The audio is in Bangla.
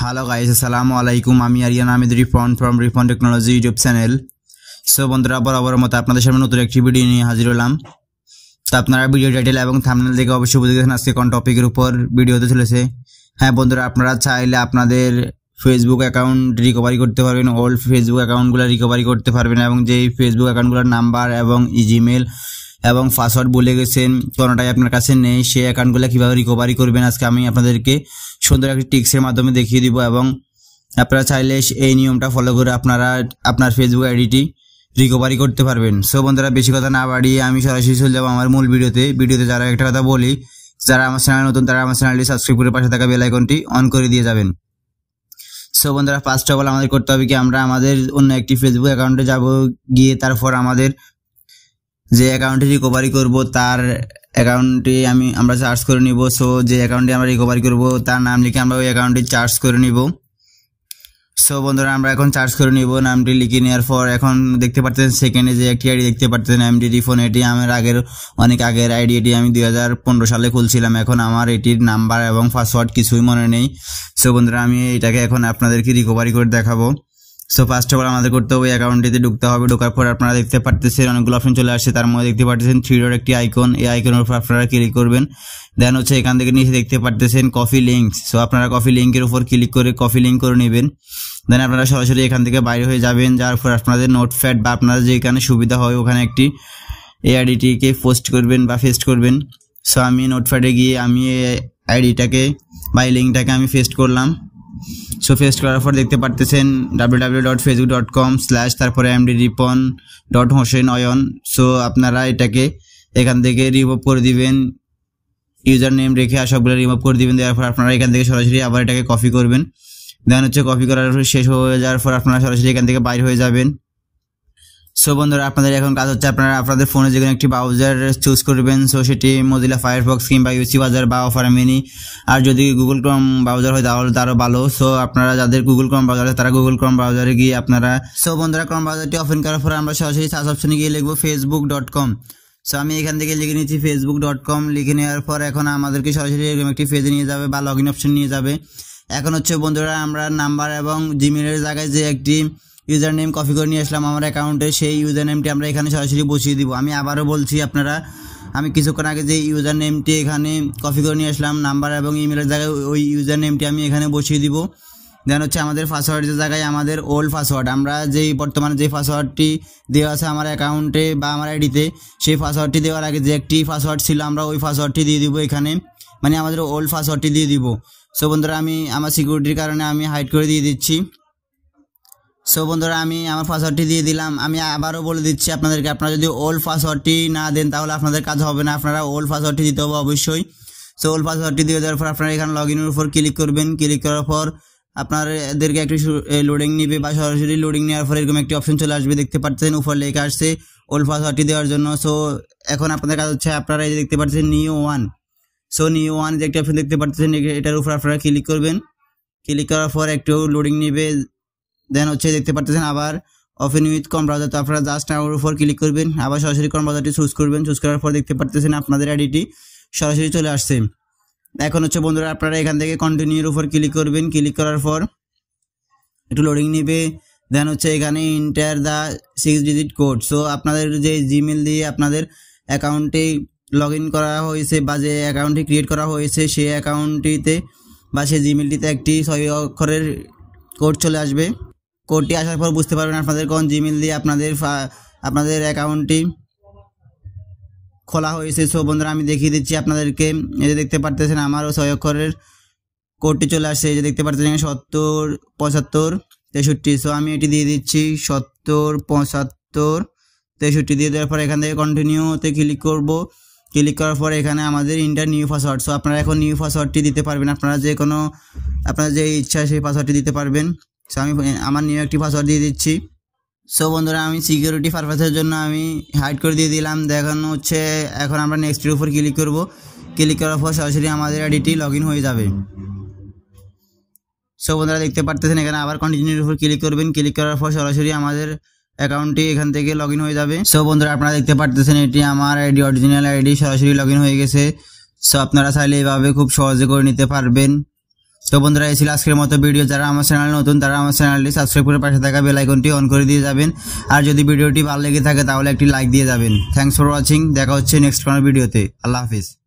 হ্যালো গাইস আসসালামু আলাইকুম আমি Ariyan Ahmed Rifon from Rifon technology YouTube channel so বন্ধুরা বরাবর মতো আপনাদের সামনে নতুন একটি ভিডিও নিয়ে হাজির হলাম তো আপনারা ভিডিও টাইটেল এবং থামনেল দেখে অবশ্যই বুঝে গেছেন আজকে কোন টপিকের উপর ভিডিও হতে চলেছে হ্যাঁ বন্ধুরা আপনারা চাইলে আপনাদের ফেসবুক অ্যাকাউন্ট রিকভারি করতে পারবেন ওল্ড ফেসবুক অ্যাকাউন্টগুলো রিকভারি করতে পারবেন এবং যেই ফেসবুক অ্যাকাউন্টগুলোর নাম্বার এবং ইজিমেল এবং পাসওয়ার্ড বলে গেছেন কোনোটাই আপনার কাছে নেই সেই অ্যাকাউন্টগুলো কীভাবে রিকভারি করবেন আজকে আমি আপনাদেরকে সুন্দর একটি টিক্সের মাধ্যমে দেখিয়ে দিব এবং আপনারা চাইলে এই নিয়মটা ফলো করে আপনারা আপনার ফেসবুক আইডিটি রিকভারি করতে পারবেন সো বন্ধুরা বেশি কথা না বাড়িয়ে আমি সরাসরি চলে যাবো আমার মূল ভিডিওতে ভিডিওতে যারা একটা কথা বলি যারা আমার চ্যানেল নতুন তারা আমার চ্যানেলটি সাবস্ক্রাইব করে পাশে থাকা বেল আইকনটি অন করে দিয়ে যাবেন সো বন্ধুরা ফার্স্ট অফ অল আমাদের করতে হবে কি আমরা আমাদের অন্য একটি ফেসবুক অ্যাকাউন্টে যাব গিয়ে তারপর আমাদের যে অ্যাকাউন্টটি রিকভারি করব তার অ্যাকাউন্টে আমি আমরা চার্জ করে নিব সো যে অ্যাকাউন্টটি আমরা রিকভারি করব তার নাম লিখে আমরা ওই অ্যাকাউন্টটি চার্জ করে নিব সো বন্ধুরা আমরা এখন চার্জ করে নিব নামটি লিখে নেওয়ার পর এখন দেখতে পাচ্ছেন সেকেন্ডে যে একটি আইডি দেখতে পাচ্ছেন ডি রিফোন এটি আমার আগের অনেক আগের আইডি এটি আমি দুই সালে খুলছিলাম এখন আমার এটির নাম্বার এবং পাসওয়ার্ড কিছুই মনে নেই সো বন্ধুরা আমি এটাকে এখন আপনাদেরকে রিকভারি করে দেখাবো সো ফার্স্ট অফ অল আমাদের করতে হবে অ্যাকাউন্টটিতে ঢুকতে হবে ঢোকার পর আপনারা দেখতে পারতেছেন অনেকগুলো অপশন চলে আসছে তার মধ্যে দেখতে পারতেছেন থ্রি ডট একটি আইকন এই আইকনের উপর আপনারা ক্লিক করবেন দেন হচ্ছে এখান থেকে নিচে দেখতে পারতেছেন কফি লিঙ্কস সো আপনারা কফি লিঙ্কের উপর ক্লিক করে কফি লিঙ্ক করে নেবেন দেন আপনারা সরাসরি এখান থেকে বাইরে হয়ে যাবেন যার ফলে আপনাদের নোটপ্যাড বা আপনারা যেখানে সুবিধা হয় ওখানে একটি এই আইডিটিকে পোস্ট করবেন বা ফেস্ট করবেন সো আমি নোটপ্যাডে গিয়ে আমি এই আইডিটাকে বা লিঙ্কটাকে আমি ফেস্ট করলাম সো পেস্ট করার পর দেখতে পারতেছেন W W dot Facebook dot com slash তারপরে MD Ripon dot Hossain Ayon so আপনারা এটাকে এখান থেকে রিমুভ করে দিবেন ইউজার নেম রেখে আর সবগুলো রিমুভ করে দিবেন দেওয়ার পর আপনারা এখান থেকে সরাসরি আবার এটাকে কপি করবেন দেন হচ্ছে কপি করার শেষ হয়ে যাওয়ার পর আপনারা সরাসরি এখান থেকে বাইর হয়ে যাবেন সো বন্ধুরা আপনাদের এখন কাজ হচ্ছে আপনারা আপনাদের ফোনে যে কোনো একটি ব্রাউজার চুজ করবেন সো সেটি মজিলা ফায়ারফক্স কিংবা ইউসি বাজার বা অফার মিনি আর যদি গুগল ক্রম ব্রাউজার হয় তাহলে তারও ভালো সো আপনারা যাদের গুগল ক্রম ব্রাউজার তারা গুগল ক্রম ব্রাউজারে গিয়ে আপনারা সো বন্ধুরা ক্রম ব্রাউজারটি অপেন করার পরে আমরা সরাসরি সার্চ অপশনে গিয়ে লিখবো ফেসবুক ডট কম সো আমি এখান থেকে লিখে নিচ্ছি ফেসবুক ডট কম লিখে নেওয়ার পর এখন আমাদেরকে সরাসরি এরকম একটি পেজে নিয়ে যাবে বা লগ ইন অপশন নিয়ে যাবে এখন হচ্ছে বন্ধুরা আমরা নাম্বার এবং জিমেলের জায়গায় যে একটি ইউজার নেম কপি করে নিয়ে আসলাম আমার অ্যাকাউন্টে সেই ইউজার নেমটি আমরা এখানে সরাসরি বসিয়ে দিব আমি আবারও বলছি আপনারা আমি কিছুক্ষণ আগে যে ইউজার নেমটি এখানে কপি করে নিয়ে আসলাম নাম্বার এবং ইমেলের জায়গায় ওই ইউজার নেমটি আমি এখানে বসিয়ে দিব দেন হচ্ছে আমাদের পাসওয়ার্ডের জায়গায় আমাদের ওল্ড পাসওয়ার্ড আমরা যেই বর্তমানে যে পাসওয়ার্ডটি দেওয়া আছে আমার অ্যাকাউন্টে বা আমার আইডিতে সেই পাসওয়ার্ডটি দেওয়ার আগে যে একটি পাসওয়ার্ড ছিল আমরা ওই পাসওয়ার্ডটি দিয়ে দিব এখানে মানে আমাদের ওল্ড পাসওয়ার্ডটি দিয়ে দিব সো বন্ধুরা আমি আমার সিকিউরিটির কারণে আমি হাইড করে দিয়ে দিচ্ছি সো বন্ধুরা আমি আমার পাসওয়ার্ডটি দিয়ে দিলাম আমি আবারও বলে দিচ্ছি আপনাদেরকে আপনারা যদি ওল্ড পাসওয়ার্ডটি না দেন তাহলে আপনাদের কাজ হবে না আপনারা ওল্ড পাসওয়ার্ডটি দিতে হবে অবশ্যই সো ওল্ড পাসওয়ার্ডটি দিয়ে দেওয়ার পর আপনারা এখানে লগ ইনের উপর ক্লিক করবেন ক্লিক করার পর আপনাদেরকে একটি লোডিং নিবে বা সরাসরি লোডিং নেওয়ার পর এরকম একটি অপশন চলে আসবে দেখতে পাচ্ছেন উপর লেখা আসছে ওল্ড পাসওয়ার্ডটি দেওয়ার জন্য সো এখন আপনাদের কাজ হচ্ছে আপনারা এই দেখতে পাচ্ছেন new one so new one যে একটি অপশন দেখতে পাচ্ছেন এটার উপর আপনারা ক্লিক করবেন ক্লিক করার পর একটু লোডিং নিবে দেন হচ্ছে দেখতে পারতেছেন আবার অফেন উইথ কম ব্রাউজার তো আপনারা জাস্ট আমার উপর ক্লিক করবেন আবার সরাসরি কম ব্রাউজারটি চুজ করবেন চুজ করার পর দেখতে পারতেছেন আপনাদের আইডিটি সরাসরি চলে আসছে এখন হচ্ছে বন্ধুরা আপনারা এখান থেকে কন্টিনিউর উপর ক্লিক করবেন ক্লিক করার পর একটু লোডিং নেবে দেন হচ্ছে এখানে enter the six digit code so আপনাদের যে জিমেল দিয়ে আপনাদের অ্যাকাউন্টে লগ করা হয়েছে বা যে অ্যাকাউন্টটি ক্রিয়েট করা হয়েছে সেই অ্যাকাউন্টটিতে বা সেই জিমেলটিতে একটি ছয় অক্ষরের কোড চলে আসবে কোডটি আসার পর বুঝতে পারবেন আপনাদের কোন জিমেল দিয়ে আপনাদের আপনাদের অ্যাকাউন্টটি খোলা হয়েছে সো বন্ধুরা আমি দেখিয়ে দিচ্ছি আপনাদেরকে এই যে দেখতে পারতেছেন আমারও ছয় অক্ষরের কোডটি চলে আসছে এই যে দেখতে পারতেছেন সত্তর পঁচাত্তর তেষট্টি সো আমি এটি দিয়ে দিচ্ছি সত্তর পঁচাত্তর তেষট্টি দিয়ে দেওয়ার পর এখান থেকে কন্টিনিউতে ক্লিক করব ক্লিক করার পর এখানে আমাদের ইন্টার নিউ পাসওয়ার্ড সো আপনারা এখন নিউ পাসওয়ার্ডটি দিতে পারবেন আপনারা যে কোনো আপনারা যে ইচ্ছা সেই পাসওয়ার্ডটি দিতে পারবেন সো আমি আমার নিউ একটি পাসওয়ার্ড দিয়ে দিচ্ছি সো বন্ধুরা আমি সিকিউরিটি পারপাসের জন্য আমি হাইড করে দিয়ে দিলাম দেখানো হচ্ছে এখন আমরা নেক্সটের উপর ক্লিক করব ক্লিক করার পর সরাসরি আমাদের আইডিটি লগ হয়ে যাবে সো বন্ধুরা দেখতে পারতেছেন এখানে আবার কন্টিনিউর উপর ক্লিক করবেন ক্লিক করার পর সরাসরি আমাদের অ্যাকাউন্টটি এখান থেকে লগ হয়ে যাবে সো বন্ধুরা আপনারা দেখতে পারতেছেন এটি আমার আইডি অরিজিনাল আইডি সরাসরি লগ হয়ে গেছে সো আপনারা চাইলে এভাবে খুব সহজে করে নিতে পারবেন তো বন্ধুরা এই ছিল আজকের মতো ভিডিও যারা আমার চ্যানেল নতুন তারা আমার চ্যানেলটি সাবস্ক্রাইব করে পাশে থাকা বেলাইকনটি অন করে দিয়ে যাবেন আর যদি ভিডিওটি ভালো লেগে থাকে তাহলে একটি লাইক দিয়ে যাবেন থ্যাংকস ফর ওয়াচিং দেখা হচ্ছে নেক্সট কোনো ভিডিওতে আল্লাহ হাফিজ